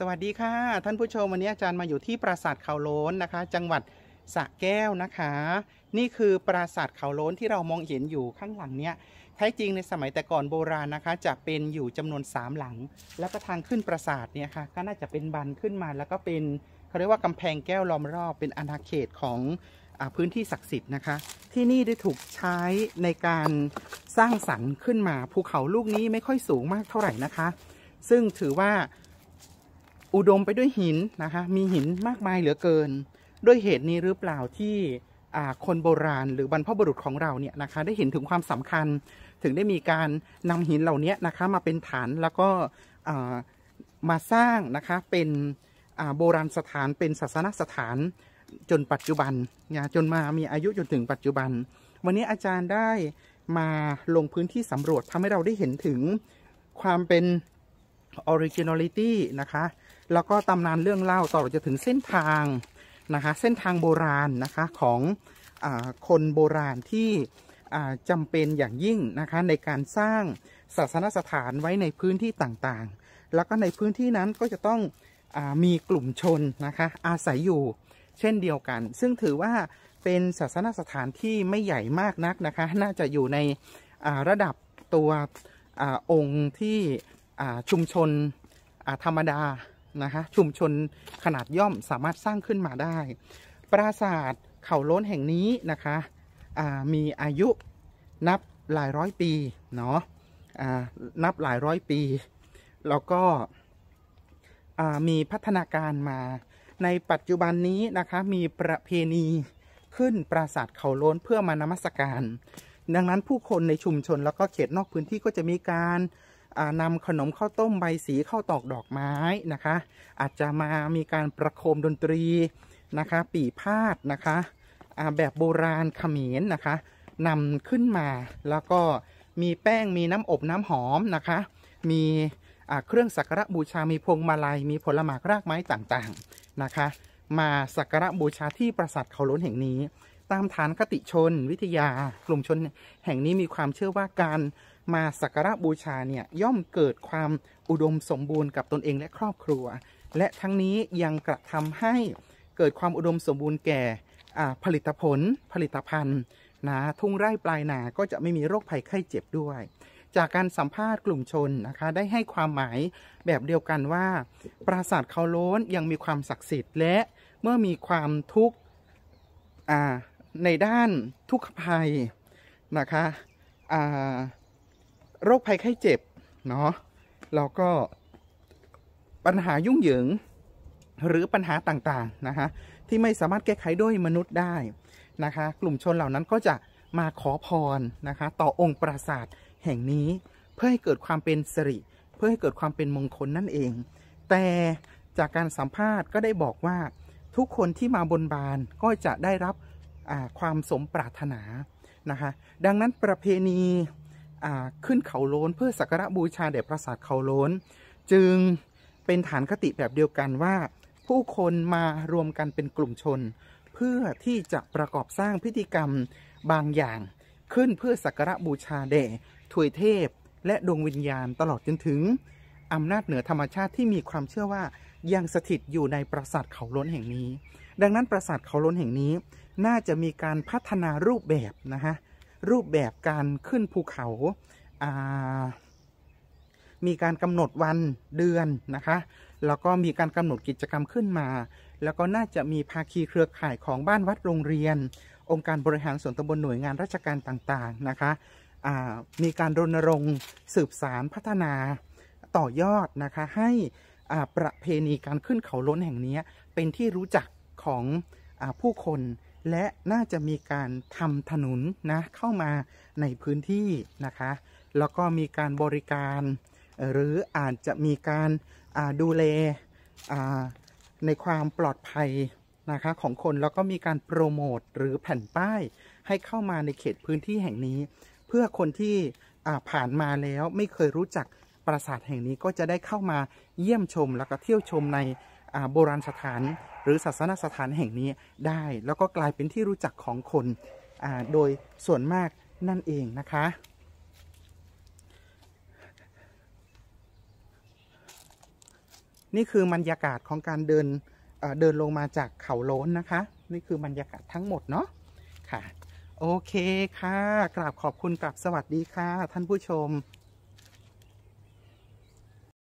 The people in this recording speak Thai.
สวัสดีค่ะ ท่านผู้ชมวันนี้อาจารย์มาอยู่ที่ปราสาทเขาโล้นนะคะ จังหวัดสระแก้วนะคะ นี่คือปราสาทเขาโล้นที่เรามองเห็นอยู่ข้างหลังเนี้ยแท้จริงในสมัยแต่ก่อนโบราณนะคะจะเป็นอยู่จำนวน3หลัง แล้วก็ทางขึ้นปราสาทเนี่ยค่ะก็น่าจะเป็นบันขึ้นมา แล้วก็เป็นเขาเรียกว่ากำแพงแก้วล้อมรอบเป็นอาณาเขตของอพื้นที่ศักดิ์สิทธิ์นะคะที่นี่ได้ถูกใช้ในการสร้างสรรค์ขึ้นมา ภูเขาลูกนี้ไม่ค่อยสูงมากเท่าไหร่นะคะ ซึ่งถือว่าอุดมไปด้วยหินนะคะ มีหินมากมายเหลือเกิน ด้วยเหตุนี้หรือเปล่าที่คนโบราณ หรือบรรพบุรุษของเราเนี่ยนะคะได้เห็นถึงความสำคัญถึงได้มีการนำหินเหล่านี้นะคะมาเป็นฐานแล้วก็มาสร้างนะคะเป็นโบราณสถานเป็นศาสนสถานจนปัจจุบันนยจนมามีอายุจนถึงปัจจุบัน วันนี้อาจารย์ได้มาลงพื้นที่สำรวจทำให้เราได้เห็นถึงความเป็น originality นะคะแล้วก็ตำนานเรื่องเล่าต่อจะถึงเส้นทางนะคะเส้นทางโบราณนะคะของอคนโบราณที่จำเป็นอย่างยิ่งนะคะในการสร้างศาสนสถานไว้ในพื้นที่ต่างๆ แล้วก็ในพื้นที่นั้นก็จะต้องอมีกลุ่มชนนะคะอาศัยอยู่เช่นเดียวกัน ซึ่งถือว่าเป็นศาสนสถานที่ไม่ใหญ่มากนักนะคะ น่าจะอยู่ในระดับตัวอองค์ที่ชุมชนธรรมดานะคะชุมชนขนาดย่อมสามารถสร้างขึ้นมาได้ ปราสาทเขาล้นแห่งนี้นะคะ มีอายุนับหลายร้อยปี เนาะนับหลายร้อยปี แล้วก็มีพัฒนาการมา ในปัจจุบันนี้นะคะ มีประเพณีขึ้นปราสาทเขาล้นเพื่อมานมัสการ ดังนั้นผู้คนในชุมชนแล้วก็เขตนอกพื้นที่ก็จะมีการนำขนมข้าวต้มใบสีข้าวตอกดอกไม้นะคะอาจจะมามีการประโคมดนตรีนะคะปีพาดนะคะแบบโบราณเขมรนนะคะนำขึ้นมาแล้วก็มีแป้งมีน้ำอบน้ำหอมนะคะ มีเครื่องสักการะบูชามีพวงมาลัยมีผลหมากรากไม้ต่างๆนะคะมาสักการะบูชาที่ปราสาทเขาล้นแห่งนี้ ตามฐานคติชน วิทยากลุ่มชนแห่งนี้มีความเชื่อว่าการมาสักการะบูชาเนี่ย ย่อมเกิดความอุดมสมบูรณ์กับตนเองและครอบครัว และทั้งนี้ยังกระทำให้เกิดความอุดมสมบูรณ์แก่ผลิตผลผลิตภัณฑ์นะทุ่งไร่ปลายนาก็จะไม่มีโรคภัยไข้เจ็บด้วย จากการสัมภาษณ์กลุ่มชนนะคะ ได้ให้ความหมายแบบเดียวกันว่า ปราสาทเขาโล้นยังมีความศักดิ์สิทธิ์ และเมื่อมีความทุกข์ในด้านทุกขภัยนะคะโรคภัยไข้เจ็บเนาะแล้วก็ปัญหายุ่งเหยิงหรือปัญหาต่างๆ นะคะที่ไม่สามารถแก้ไขด้วยมนุษย์ได้นะคะ กลุ่มชนเหล่านั้นก็จะมาขอพรนะคะต่อองค์ปราสาทแห่งนี้ เพื่อให้เกิดความเป็นสิริ เพื่อให้เกิดความเป็นมงคลนั่นเอง แต่จากการสัมภาษณ์ก็ได้บอกว่า ทุกคนที่มาบนบานก็จะได้รับความสมปรารถนานะคะดังนั้นประเพณีขึ้นเขาโล้นเพื่อสักการะบูชาแด่ปราสาทเขาโล้นจึงเป็นฐานคติแบบเดียวกันว่าผู้คนมารวมกันเป็นกลุ่มชน เพื่อที่จะประกอบสร้างพิธีกรรมบางอย่าง ขึ้นเพื่อสักการะบูชาแด่ถวยเทพและดวงวิญญาณตลอดจนถึงอำนาจเหนือธรรมชาติที่มีความเชื่อว่ายังสถิตอยู่ในปราสาทเขาล้นแห่งนี้ ดังนั้นปราสาทเขาล้นแห่งนี้ น่าจะมีการพัฒนารูปแบบนะฮะรูปแบบการขึ้นภูเขาามีการกำหนดวันเดือนนะคะ แล้วก็มีการกำหนดกิจกรรมขึ้นมา แล้วก็น่าจะมีภาคีเครือข่ายของบ้านวัดโรงเรียน องค์การบริหารส่วนตำบลหน่วยงานราชการต่างๆนะคะมีการรณรงค์สืบสารพัฒนาต่อยอดนะคะ ให้ประเพณีการขึ้นเขาล้นแห่งนี้เป็นที่รู้จักของอผู้คนและน่าจะมีการทำถนนนะเข้ามาในพื้นที่นะคะ แล้วก็มีการบริการหรืออาจจะมีการดูแลในความปลอดภัยนะคะของคนแล้วก็มีการโปรโมทหรือแผ่นป้าย ให้เข้ามาในเขตพื้นที่แห่งนี้ เพื่อคนที่ผ่านมาแล้วไม่เคยรู้จักปราสาทแห่งนี้ก็จะได้เข้ามาเยี่ยมชมแล้วก็เที่ยวชมในโบราณสถานหรือศาสนสถานแห่งนี้ได้แล้วก็กลายเป็นที่รู้จักของคนโดยส่วนมากนั่นเองนะคะ นี่คือบรรยากาศของการเดินเดินลงมาจากเขาโล้นนะคะ นี่คือบรรยากาศทั้งหมดเนาะค่ะ โอเคค่ะกราบขอบคุณกราบสวัสดีค่ะท่านผู้ชม